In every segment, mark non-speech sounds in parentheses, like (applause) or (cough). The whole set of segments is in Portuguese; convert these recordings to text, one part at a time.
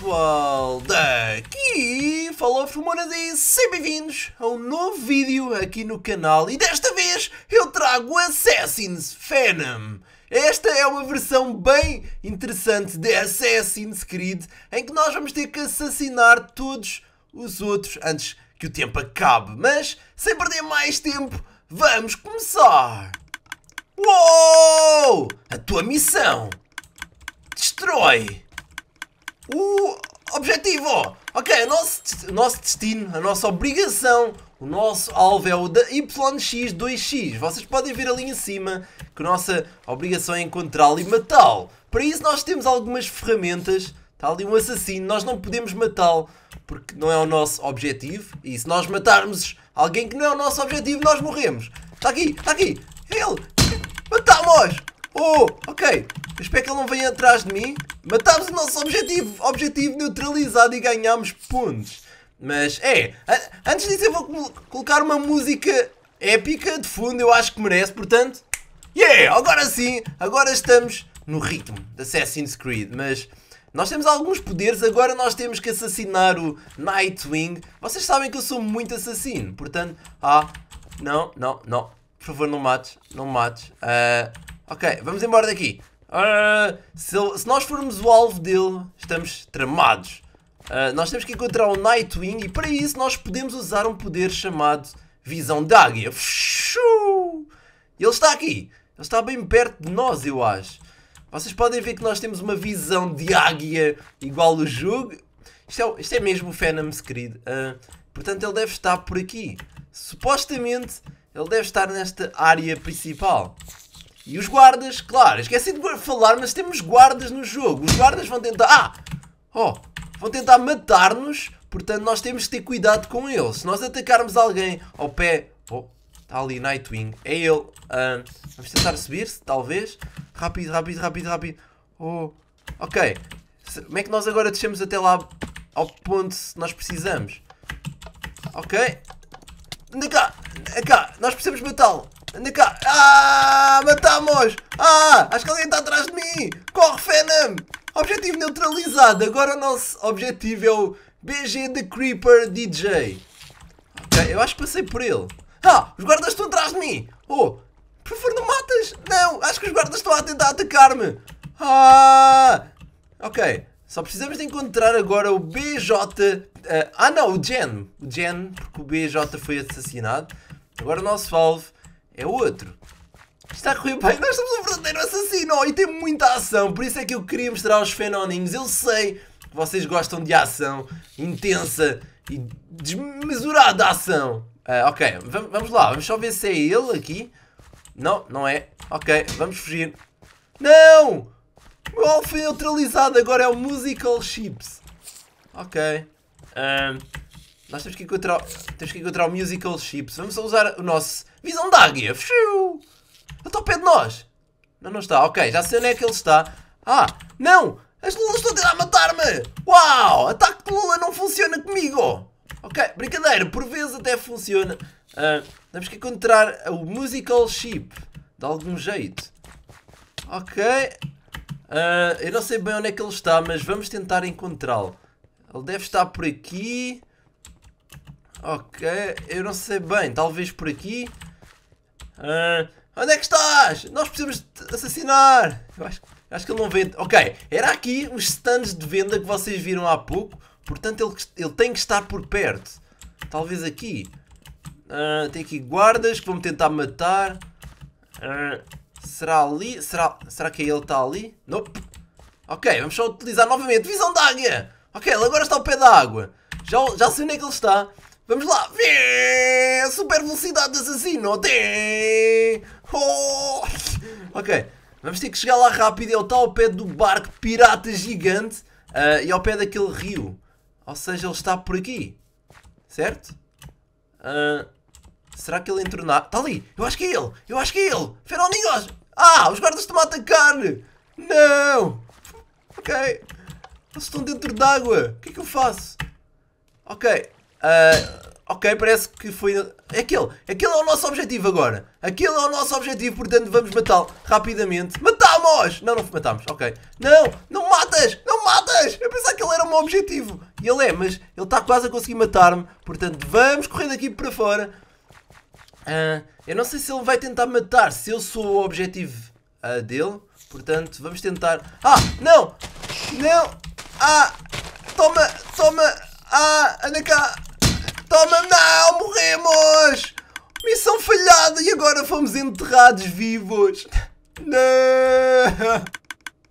pessoal, daqui falou Fumonas e sejam bem-vindos a um novo vídeo aqui no canal e desta vez eu trago Assassin's Phantom. Esta é uma versão bem interessante de Assassin's Creed em que nós vamos ter que assassinar todos os outros antes que o tempo acabe, mas sem perder mais tempo vamos começar. Uou! A tua missão! Destrói o objetivo. Ok, o nosso, o nosso destino, a nossa obrigação, o nosso alvo é o da YX2X. Vocês podem ver ali em cima que a nossa obrigação é encontrá-lo e matá-lo. Para isso nós temos algumas ferramentas. Está ali um assassino, nós não podemos matá-lo porque não é o nosso objetivo. E se nós matarmos alguém que não é o nosso objetivo, nós morremos. Está aqui, está aqui, é ele! Matámos! Oh, ok. Eu espero que ele não venha atrás de mim. Matámos o nosso objetivo. Objetivo neutralizado e ganhámos pontos. Mas é, antes disso eu vou colocar uma música épica de fundo, eu acho que merece, portanto. Yeah, agora sim, agora estamos no ritmo de Assassin's Creed, mas nós temos alguns poderes, agora nós temos que assassinar o Nightwing. Vocês sabem que eu sou muito assassino, portanto, ah, não, não, não, por favor não mates, não mates. Uh, ok, vamos embora daqui. Uh, se, se, nós formos o alvo dele, estamos tramados. Uh, nós temos que encontrar o um Nightwing e para isso nós podemos usar um poder chamado Visão de Águia. Ele está aqui. Ele está bem perto de nós, eu acho. Vocês podem ver que nós temos uma visão de águia igual o jogo. Isto é, isto é mesmo o Phenom's querido. Uh, ah, portanto, ele deve estar por aqui. Supostamente, ele deve estar nesta área principal. E os guardas, claro, esqueci de falar, mas temos guardas no jogo. Os guardas vão tentar. Ah! Oh! Vão tentar matar-nos, portanto nós temos que ter cuidado com eles. Se nós atacarmos alguém ao pé. Oh! Está ali Nightwing. É ele. Uh, vamos tentar subir-se, talvez. Rápido, rápido, rápido, rápido. Oh! Ok. Como é que nós agora descemos até lá ao ponto que nós precisamos? Ok. Anda cá! Anda cá! Nós precisamos matá-lo! Anda cá! Ah! Matamos! Ah! Acho que alguém está atrás de mim! Corre, Venom! Objetivo neutralizado! Agora o nosso objetivo é o BG The Creeper DJ. Ok, eu acho que passei por ele. Ah! Os guardas estão atrás de mim! Oh! Por favor, não matas! Não! Acho que os guardas estão a tentar atacar-me! Ah! Ok. Só precisamos de encontrar agora o BJ. Uh, eh, ah não, o Jen. O Jen, porque o BJ foi assassinado. Agora o nosso Valve é outro. Está a correr bem, nós estamos um verdadeiro assassino oh, e tem muita ação, por isso é que eu queria mostrar os fenoninhos. Eu sei que vocês gostam de ação intensa e desmesurada ação. Uh, ok, vamos lá, vamos só ver se é ele aqui. Não, não é. Ok, vamos fugir. Não! O alvo foi neutralizado, agora é o Musical Chips. Ok. Um, ah, nós temos que, encontrar, temos que encontrar o Musical Chips. Vamos só usar o nosso Visão da águia. Ele está ao pé de nós. Não, não está. Ok, já sei onde é que ele está. Ah, não! As lulas estão a tentar matar-me! Uau! Ataque de lula não funciona comigo! Ok, brincadeira. Por vezes até funciona. Uh, temos que encontrar o Musical Sheep. De algum jeito. Ok. Uh, eu não sei bem onde é que ele está, mas vamos tentar encontrá-lo. Ele deve estar por aqui. Ok, eu não sei bem. Talvez por aqui. Ah, onde é que estás? Nós precisamos te assassinar. Eu acho, acho que ele não vende. Ok, era aqui os stands de venda que vocês viram há pouco. Portanto, ele, ele tem que estar por perto. Talvez aqui. Ah, tem aqui guardas que vão me tentar matar. Ah, será ali? Será, será que ele está ali? Nope. Ok, vamos só utilizar novamente. Visão da águia! Ok, ele agora está ao pé da água. Já, já sei onde é que ele está. Vamos lá! Super velocidade de assassino! Oh. Ok, vamos ter que chegar lá rápido. Ele está ao pé do barco pirata gigante uh, e ao pé daquele rio. Ou seja, ele está por aqui. Certo? Uh, será que ele entrou na... Está ali! Eu acho que é ele! Eu acho que é ele! Feronigos! Ah! Os guardas estão a atacar! Não! Ok. Eles estão dentro d'água. O que é que eu faço? Ok. Uh, ok, parece que foi. Aquele, aquele é o nosso objetivo agora. Aquele é o nosso objetivo, portanto vamos matá-lo rapidamente. Matámos! Não, não matámos, ok. Não, não matas! Não matas! Eu pensava que ele era o meu objetivo. E ele é, mas ele está quase a conseguir matar-me. Portanto, vamos correr daqui para fora. Uh, eu não sei se ele vai tentar matar, se eu sou o objetivo uh, dele. Portanto, vamos tentar. Ah, não! Não! Ah! Toma! Toma! Ah! Anda cá! Toma, não! Morremos! Missão falhada e agora fomos enterrados vivos! Não!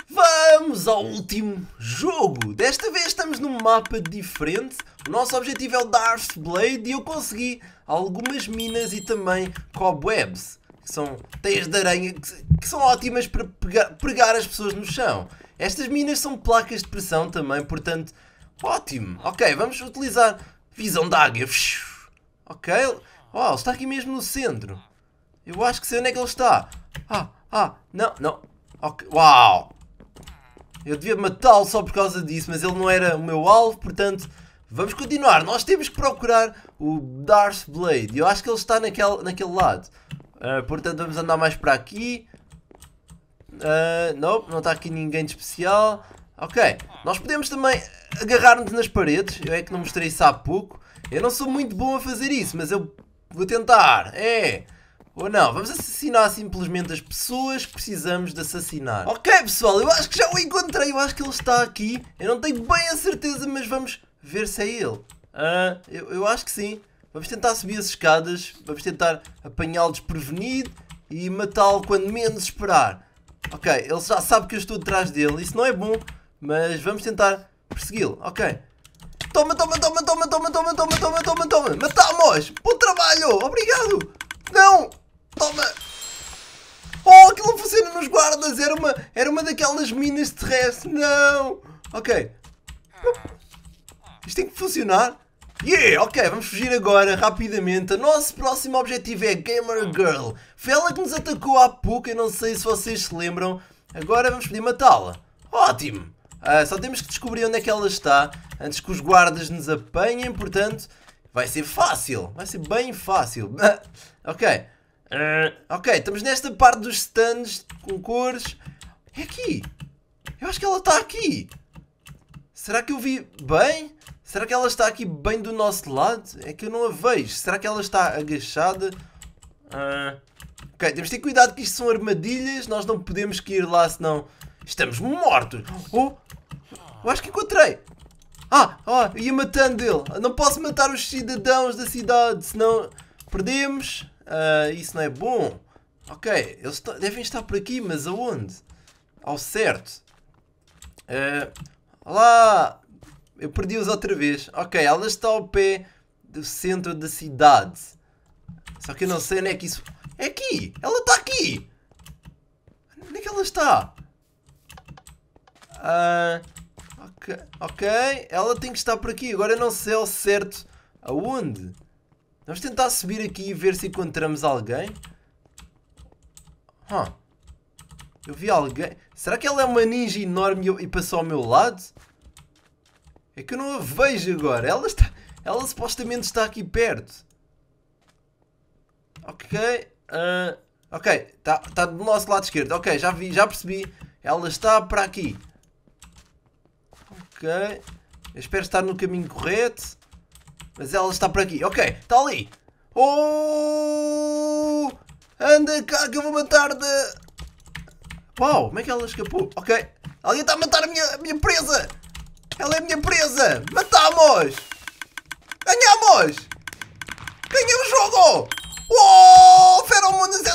Vamos ao último jogo! Desta vez estamos num mapa diferente. O nosso objetivo é o Darth Blade e eu consegui algumas minas e também cobwebs, que são teias de aranha que, são ótimas para pegar, pregar as pessoas no chão. Estas minas são placas de pressão também, portanto, ótimo. Ok, vamos utilizar Visão de águia. Ok. Uau, oh, está aqui mesmo no centro. Eu acho que sei onde é que ele está. Ah, ah, não, não. Okay. Uau. Eu devia matá-lo só por causa disso, mas ele não era o meu alvo, portanto... Vamos continuar. Nós temos que procurar o Darth Blade. Eu acho que ele está naquele, naquele lado. Uh, portanto, vamos andar mais para aqui. Uh, ah, não, não está aqui ninguém de especial. Ok, nós podemos também agarrar-nos nas paredes. Eu é que não mostrei isso há pouco. Eu não sou muito bom a fazer isso, mas eu vou tentar. É. Ou não, vamos assassinar simplesmente as pessoas que precisamos de assassinar. Ok, pessoal, eu acho que já o encontrei. Eu acho que ele está aqui. Eu não tenho bem a certeza, mas vamos ver se é ele. Uh, eu, eu acho que sim. Vamos tentar subir as escadas. Vamos tentar apanhá-lo desprevenido e matá-lo quando menos esperar. Ok, ele já sabe que eu estou atrás dele. Isso não é bom. Mas vamos tentar persegui-lo. Ok. Toma, toma, toma, toma, toma, toma, toma, toma, toma, toma. Matamos! Bom trabalho! Obrigado! Não! Toma! Oh, aquilo funciona nos guardas! Era uma, era uma daquelas minas terrestres. Não! Ok. Isto tem que funcionar. Yeah, ok, vamos fugir agora, rapidamente. O nosso próximo objetivo é Gamer Girl. Foi ela que nos atacou há pouco, eu não sei se vocês se lembram. Agora vamos poder matá-la. Ótimo! Ah, só temos que descobrir onde é que ela está antes que os guardas nos apanhem, portanto, vai ser fácil. Vai ser bem fácil. (laughs) ok. Ah, ok, estamos nesta parte dos stands com cores. É aqui. Eu acho que ela está aqui. Será que eu vi bem? Será que ela está aqui bem do nosso lado? É que eu não a vejo. Será que ela está agachada? Uh. Ok, temos de ter cuidado que isto são armadilhas. Nós não podemos ir lá, senão estamos mortos. Oh, eu acho que encontrei. Ah, ah, ia matando ele. Não posso matar os cidadãos da cidade, senão perdemos. Uh, isso não é bom. Ok, eles devem estar por aqui, mas aonde? Ao certo. Uh, lá! Eu perdi-os outra vez. Ok, ela está ao pé do centro da cidade. Só que eu não sei onde é que isso... É aqui! Ela está aqui! Onde é que ela está? Uh, Ok, ok. Ela tem que estar por aqui. Agora eu não sei ao certo aonde. Vamos tentar subir aqui e ver se encontramos alguém. Huh. Eu vi alguém. Será que ela é uma ninja enorme e passou ao meu lado? É que eu não a vejo agora. Ela está. Ela supostamente está aqui perto. Ok. Uh, ok. Está tá do nosso lado esquerdo. Ok, já vi, já percebi. Ela está para aqui. Ok. Eu espero estar no caminho correto. Mas ela está por aqui. Ok, está ali. Oh! Anda cá que eu vou matar de... Uau, como é que ela escapou? Ok. Alguém está a matar a minha, a minha presa. Ela é a minha presa. Matamos. Ganhamos. Ganhei o jogo. Uou! Feromonas é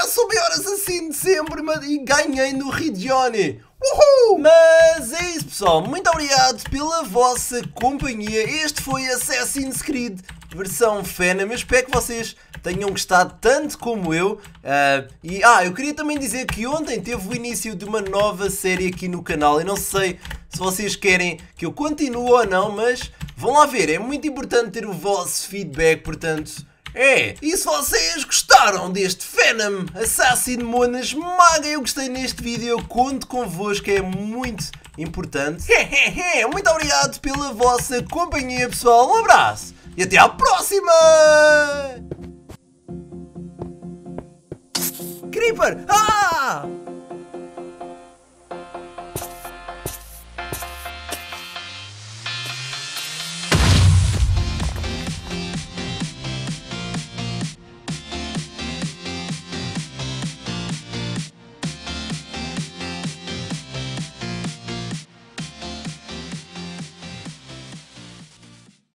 eu sou o melhor assassino de sempre. E ganhei no Ridione. Uhul! Mas é isso pessoal, muito obrigado pela vossa companhia. Este foi Assassin's Creed versão Fena, mas espero que vocês tenham gostado tanto como eu. Uh, e ah, eu queria também dizer que ontem teve o início de uma nova série aqui no canal. Eu não sei se vocês querem que eu continue ou não, mas vão lá ver, é muito importante ter o vosso feedback, portanto. É, e se vocês gostaram deste Venom Assassino Monas Maga, eu gostei neste vídeo, eu conto convosco, é muito importante. (laughs) muito obrigado pela vossa companhia, pessoal. Um abraço e até à próxima! Creeper! Ah!